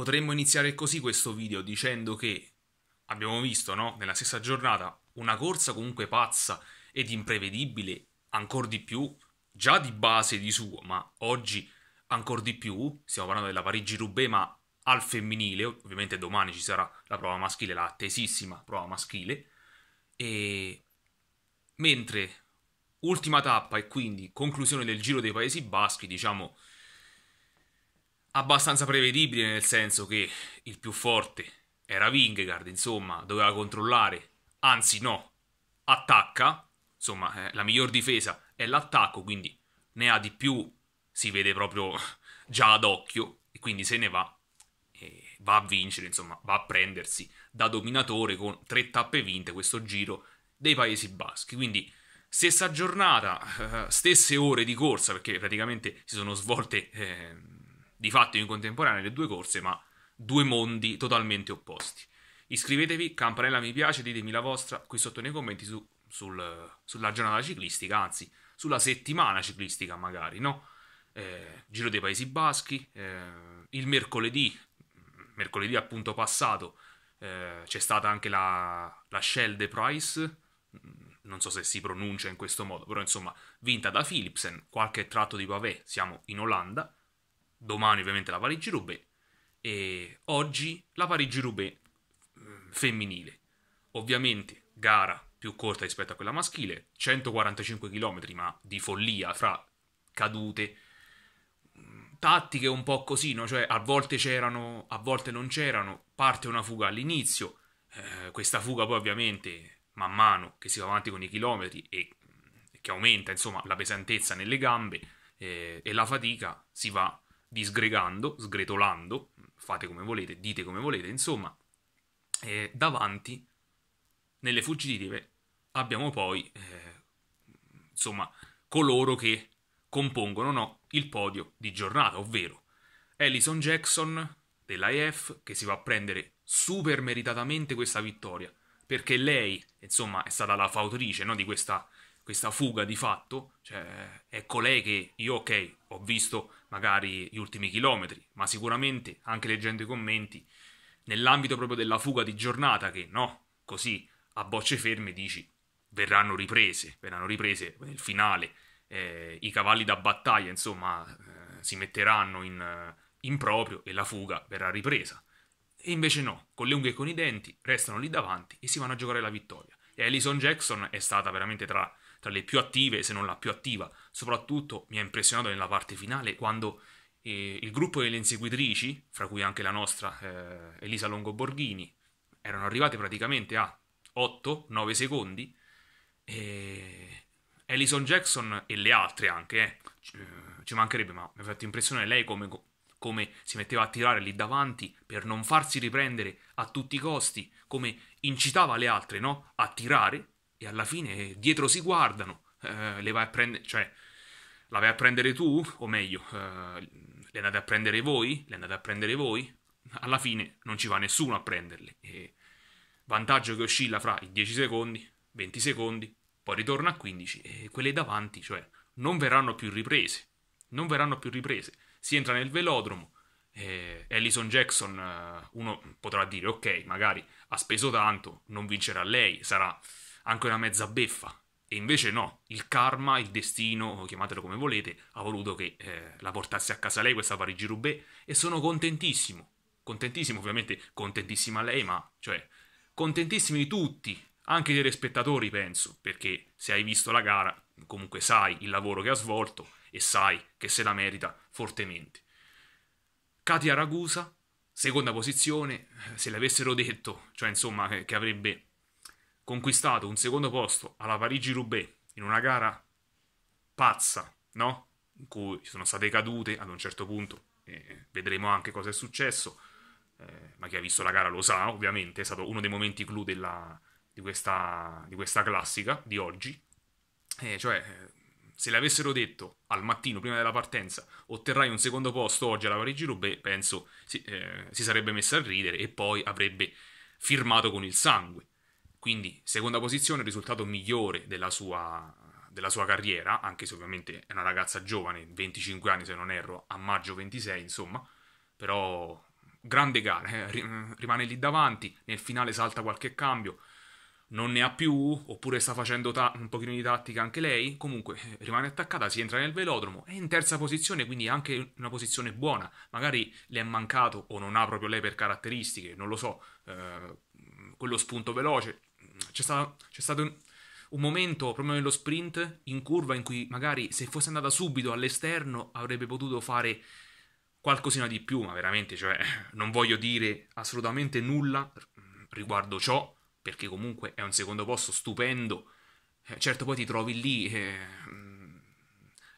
Potremmo iniziare così questo video dicendo che abbiamo visto, no? nella stessa giornata, una corsa comunque pazza ed imprevedibile, ancora di più, già di base di suo, ma oggi ancora di più, stiamo parlando della Parigi-Roubaix, ma al femminile, ovviamente domani ci sarà la prova maschile, la attesissima prova maschile, e mentre ultima tappa e quindi conclusione del Giro dei Paesi Baschi, diciamo abbastanza prevedibile nel senso che il più forte era Vingegaard, insomma, doveva controllare, anzi no, attacca, insomma, eh, la miglior difesa è l'attacco, quindi ne ha di più, si vede proprio già ad occhio, e quindi se ne va, eh, va a vincere, insomma, va a prendersi da dominatore con tre tappe vinte questo giro dei Paesi Baschi, quindi stessa giornata, eh, stesse ore di corsa, perché praticamente si sono svolte ehm, di fatto in contemporanea le due corse, ma due mondi totalmente opposti. Iscrivetevi, campanella mi piace, ditemi la vostra qui sotto nei commenti su, sul, sulla giornata ciclistica, anzi sulla settimana ciclistica magari, no? Eh, Giro dei Paesi Baschi, eh, il mercoledì, mercoledì appunto passato, eh, c'è stata anche la, la Shell de Price, non so se si pronuncia in questo modo, però insomma vinta da Philipsen, qualche tratto di pavé, siamo in Olanda, domani ovviamente la Parigi-Roubaix e oggi la Parigi-Roubaix mm, femminile. Ovviamente gara più corta rispetto a quella maschile, 145 km ma di follia fra cadute, mm, tattiche un po' così, no? cioè a volte c'erano, a volte non c'erano, parte una fuga all'inizio, eh, questa fuga poi ovviamente man mano che si va avanti con i chilometri e che aumenta insomma la pesantezza nelle gambe eh, e la fatica si va disgregando, sgretolando, fate come volete, dite come volete, insomma, eh, davanti nelle fuggitive abbiamo poi, eh, insomma, coloro che compongono no, il podio di giornata, ovvero Ellison Jackson dell'AEF che si va a prendere super meritatamente questa vittoria, perché lei, insomma, è stata la fautrice no, di questa questa fuga di fatto, cioè, è colei che io, ok, ho visto magari gli ultimi chilometri, ma sicuramente, anche leggendo i commenti, nell'ambito proprio della fuga di giornata, che no, così a bocce ferme dici, verranno riprese, verranno riprese nel finale, eh, i cavalli da battaglia, insomma, eh, si metteranno in, eh, in proprio e la fuga verrà ripresa. E invece no, con le unghie e con i denti restano lì davanti e si vanno a giocare la vittoria. E Alison Jackson è stata veramente tra tra le più attive, se non la più attiva. Soprattutto mi ha impressionato nella parte finale quando eh, il gruppo delle inseguitrici, fra cui anche la nostra eh, Elisa Longo Borghini, erano arrivate praticamente a 8-9 secondi. E Alison Jackson e le altre anche, eh, ci eh, mancherebbe, ma mi ha fatto impressione lei come, come si metteva a tirare lì davanti per non farsi riprendere a tutti i costi, come incitava le altre no? a tirare e alla fine dietro si guardano, eh, le vai a prendere, cioè la vai a prendere tu, o meglio, eh, le andate a prendere voi, le andate a prendere voi, alla fine non ci va nessuno a prenderle. E vantaggio che oscilla fra i 10 secondi, 20 secondi, poi ritorna a 15 e quelle davanti, cioè, non verranno più riprese, non verranno più riprese. Si entra nel velodromo, eh, Ellison Jackson, eh, uno potrà dire, ok, magari ha speso tanto, non vincerà lei, sarà anche una mezza beffa. E invece no, il karma, il destino, chiamatelo come volete, ha voluto che eh, la portasse a casa lei questa Parigi-Roubaix e sono contentissimo. Contentissimo, ovviamente, contentissima lei, ma cioè, contentissimi tutti, anche dei spettatori, penso, perché se hai visto la gara, comunque sai il lavoro che ha svolto e sai che se la merita fortemente. Katia Ragusa, seconda posizione, se le avessero detto, cioè insomma eh, che avrebbe conquistato un secondo posto alla Parigi-Roubaix in una gara pazza, no? In cui sono state cadute ad un certo punto, eh, vedremo anche cosa è successo, eh, ma chi ha visto la gara lo sa, ovviamente, è stato uno dei momenti clou della, di, questa, di, questa, classica di oggi. Eh, cioè, se le avessero detto al mattino prima della partenza otterrai un secondo posto oggi alla Parigi-Roubaix, penso si, eh, si sarebbe messa a ridere e poi avrebbe firmato con il sangue quindi seconda posizione, risultato migliore della sua, della sua carriera, anche se ovviamente è una ragazza giovane, 25 anni se non erro, a maggio 26 insomma, però grande gara, eh? rimane lì davanti, nel finale salta qualche cambio, non ne ha più, oppure sta facendo un pochino di tattica anche lei, comunque eh, rimane attaccata, si entra nel velodromo, è in terza posizione, quindi anche una posizione buona, magari le è mancato o non ha proprio lei per caratteristiche, non lo so, eh, quello spunto veloce, c'è, sta, c'è stato un, un momento proprio nello sprint in curva in cui magari se fosse andata subito all'esterno avrebbe potuto fare qualcosina di più, ma veramente, cioè, non voglio dire assolutamente nulla riguardo ciò, perché comunque è un secondo posto stupendo. Eh, certo poi ti trovi lì, eh,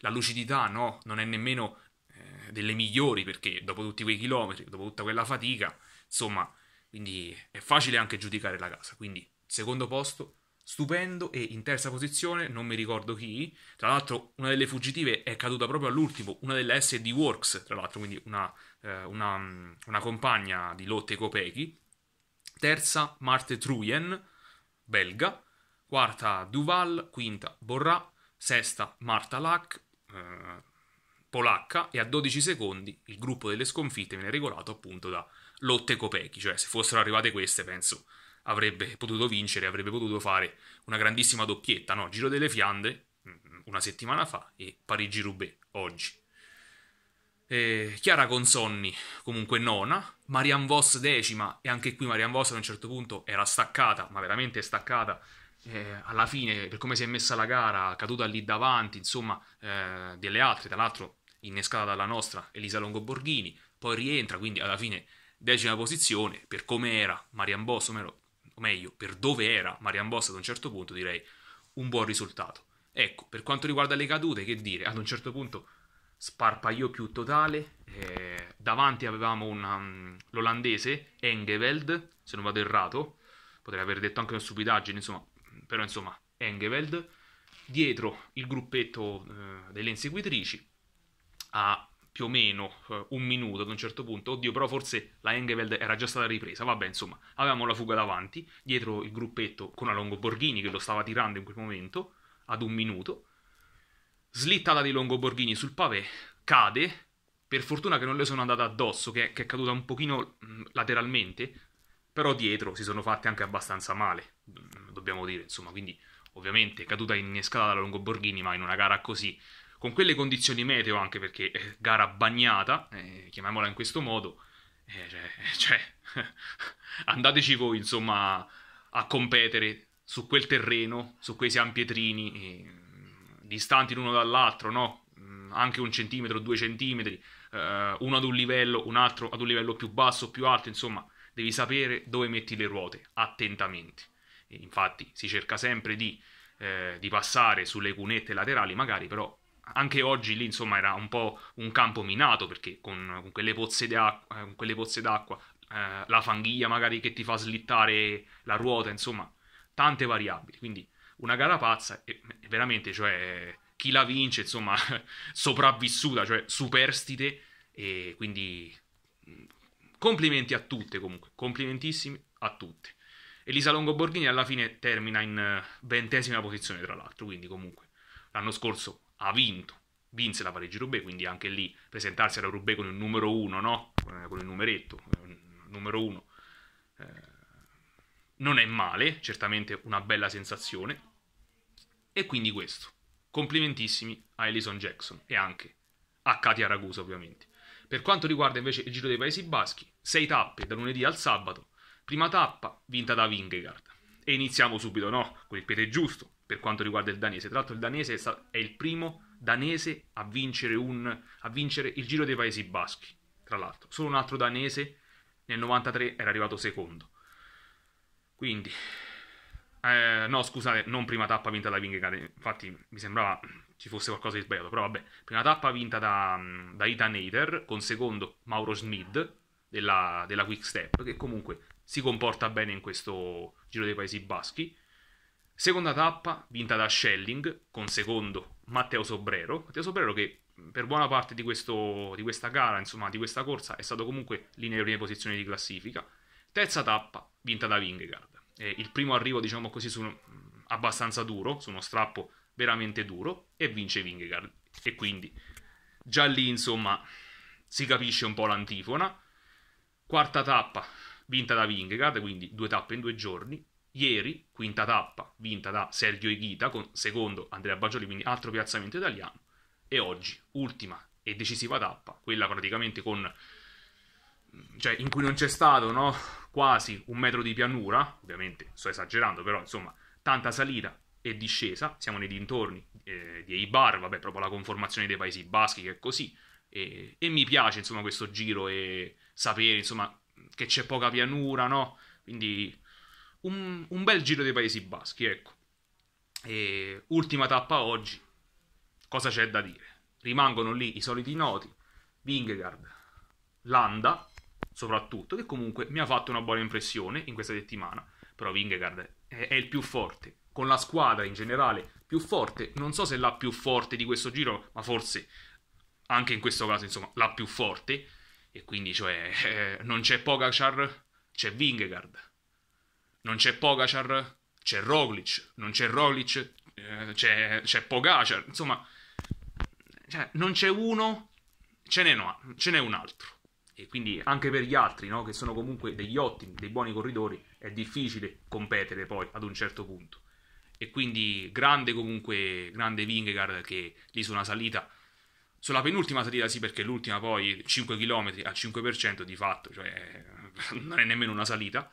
la lucidità, no? Non è nemmeno eh, delle migliori, perché dopo tutti quei chilometri, dopo tutta quella fatica, insomma, quindi è facile anche giudicare la casa, quindi secondo posto stupendo e in terza posizione non mi ricordo chi tra l'altro una delle fuggitive è caduta proprio all'ultimo una della SD Works tra l'altro quindi una, eh, una, mm, una compagna di lotte Copechi terza Marte Trujen belga quarta Duval quinta Borrà sesta Marta Lack eh, polacca e a 12 secondi il gruppo delle sconfitte viene regolato appunto da lotte Copechi cioè se fossero arrivate queste penso avrebbe potuto vincere, avrebbe potuto fare una grandissima doppietta, no? Giro delle Fiande mm, una settimana fa e Parigi-Roubaix oggi. Eh, Chiara Consonni comunque nona, Marianne Voss decima e anche qui Marianne Voss ad un certo punto era staccata, ma veramente staccata eh, alla fine per come si è messa la gara, caduta lì davanti, insomma, eh, delle altre, tra l'altro innescata dalla nostra Elisa Longoborghini, poi rientra, quindi alla fine decima posizione, per come era Marian Voss, o meglio, per dove era Marian Boss ad un certo punto, direi un buon risultato. Ecco, per quanto riguarda le cadute, che dire, ad un certo punto sparpaio più totale, eh, davanti avevamo una, um, l'olandese Engeveld, se non vado errato, potrei aver detto anche una stupidaggine, insomma, però insomma, Engeveld, dietro il gruppetto eh, delle inseguitrici, a più o meno eh, un minuto ad un certo punto, oddio però forse la Engeveld era già stata ripresa, vabbè insomma, avevamo la fuga davanti, dietro il gruppetto con la Longoborghini che lo stava tirando in quel momento, ad un minuto, slittata di Longoborghini sul pavé, cade, per fortuna che non le sono andata addosso, che è, che è caduta un pochino mm, lateralmente, però dietro si sono fatte anche abbastanza male, mm, dobbiamo dire, insomma, quindi ovviamente caduta in innescata da Longoborghini, ma in una gara così con quelle condizioni meteo, anche perché eh, gara bagnata, eh, chiamiamola in questo modo, eh, cioè, eh, cioè andateci voi, insomma, a competere su quel terreno, su quei San Pietrini, mm, distanti l'uno dall'altro, no? Mm, anche un centimetro, due centimetri, eh, uno ad un livello, un altro ad un livello più basso, più alto, insomma, devi sapere dove metti le ruote, attentamente. E infatti si cerca sempre di, eh, di passare sulle cunette laterali, magari, però anche oggi lì insomma era un po' un campo minato perché con, con quelle pozze d'acqua, eh, con quelle pozze d'acqua eh, la fanghia magari che ti fa slittare la ruota, insomma tante variabili. Quindi una gara pazza e, e veramente cioè, chi la vince insomma sopravvissuta, cioè superstite e quindi mm, complimenti a tutte comunque, complimentissimi a tutte. Elisa Longo Borghini alla fine termina in eh, ventesima posizione tra l'altro, quindi comunque l'anno scorso ha vinto. Vinse la Parigi-Roubaix, quindi anche lì presentarsi alla Roubaix con il numero uno, no? Eh, con il numeretto, eh, numero uno, eh, non è male, certamente una bella sensazione. E quindi questo. Complimentissimi a Alison Jackson e anche a Katia Ragusa, ovviamente. Per quanto riguarda invece il Giro dei Paesi Baschi, 6 tappe da lunedì al sabato. Prima tappa vinta da Vingegaard. E iniziamo subito, no? Con il piede giusto, per quanto riguarda il danese. Tra l'altro il danese è, stato, è il primo danese a vincere, un, a vincere il Giro dei Paesi Baschi, tra l'altro. Solo un altro danese nel 93 era arrivato secondo. Quindi, eh, no, scusate, non prima tappa vinta da Vingegaard. Infatti, mi sembrava ci fosse qualcosa di sbagliato. Però vabbè, prima tappa vinta da, da Ethan Hater con secondo Mauro Smid della, della Quick Step, che comunque si comporta bene in questo Giro dei Paesi Baschi. Seconda tappa vinta da Schelling con secondo Matteo Sobrero. Matteo Sobrero che per buona parte di, questo, di questa gara, insomma di questa corsa, è stato comunque lì nelle prime posizioni di classifica. Terza tappa vinta da Vingegaard. Eh, il primo arrivo, diciamo così, su, abbastanza duro, su uno strappo veramente duro, e vince Vingegaard. E quindi già lì, insomma, si capisce un po' l'antifona. Quarta tappa vinta da Vingegaard, quindi due tappe in due giorni. Ieri, quinta tappa, vinta da Sergio Eghita con secondo Andrea Bagioli, quindi altro piazzamento italiano. E oggi, ultima e decisiva tappa, quella praticamente con... cioè in cui non c'è stato, no? Quasi un metro di pianura, ovviamente sto esagerando, però insomma, tanta salita e discesa, siamo nei dintorni eh, di Eibar, vabbè, proprio la conformazione dei Paesi Baschi che è così, e, e mi piace insomma questo giro e sapere insomma che c'è poca pianura, no? Quindi un, un bel giro dei Paesi Baschi, ecco. E ultima tappa oggi, cosa c'è da dire? Rimangono lì i soliti noti, Vingegaard, Landa, soprattutto, che comunque mi ha fatto una buona impressione in questa settimana, però Vingegaard è, è il più forte, con la squadra in generale più forte, non so se la più forte di questo giro, ma forse anche in questo caso, insomma, la più forte, e quindi cioè, eh, non c'è Pogacar, c'è Vingegaard non c'è Pogacar, c'è Roglic, non c'è Roglic, eh, c'è, c'è Pogacar, insomma, cioè, non c'è uno, ce n'è, no, ce n'è un altro. E quindi anche per gli altri, no, che sono comunque degli ottimi, dei buoni corridori, è difficile competere poi ad un certo punto. E quindi grande comunque, grande Vingegaard che lì su una salita, sulla penultima salita sì perché l'ultima poi 5 km al 5% di fatto, cioè non è nemmeno una salita,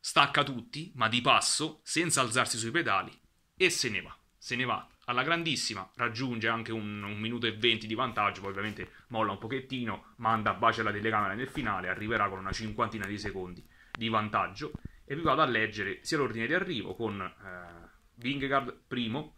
stacca tutti, ma di passo, senza alzarsi sui pedali, e se ne va. Se ne va alla grandissima, raggiunge anche un, un minuto e venti di vantaggio, poi ovviamente molla un pochettino, manda a bacio la telecamera nel finale, arriverà con una cinquantina di secondi di vantaggio, e vi vado a leggere sia l'ordine di arrivo con eh, Vingegaard primo,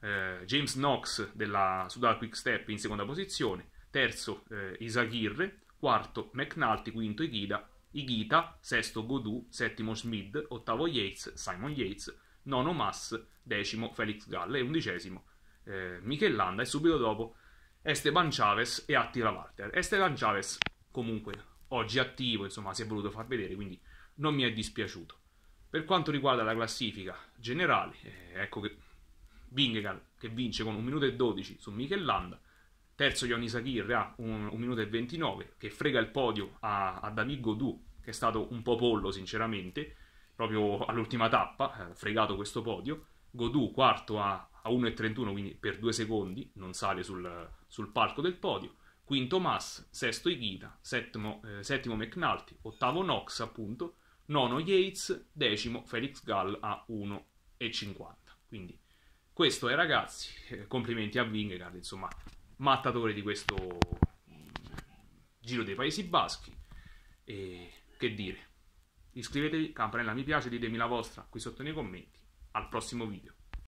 eh, James Knox della Sudal Quick Step in seconda posizione, terzo eh, Isagirre, quarto McNulty, quinto Ikida, Igita, sesto Godou, settimo Smid, ottavo Yates, Simon Yates, nono Mass, decimo Felix Gall e undicesimo eh, Landa e subito dopo Esteban Chavez e Attila Walter. Esteban Chavez comunque oggi attivo, insomma si è voluto far vedere, quindi non mi è dispiaciuto. Per quanto riguarda la classifica generale, eh, ecco che Bingegan che vince con 1 minuto e 12 su Michel Landa, Terzo Yoni Aguirre a 1 minuto e 29, che frega il podio a, a David Godou, che è stato un po' pollo sinceramente, proprio all'ultima tappa, eh, fregato questo podio. Godou quarto a, a 1.31, quindi per due secondi, non sale sul, sul palco del podio. Quinto Mas, sesto Ighita, settimo, eh, settimo McNulty, ottavo Nox appunto, nono Yates, decimo Felix Gall a 1.50. Quindi questo è eh, ragazzi, eh, complimenti a Vingegaard, insomma mattatore di questo mm, Giro dei Paesi Baschi. E che dire? Iscrivetevi, campanella mi piace, ditemi la vostra qui sotto nei commenti. Al prossimo video.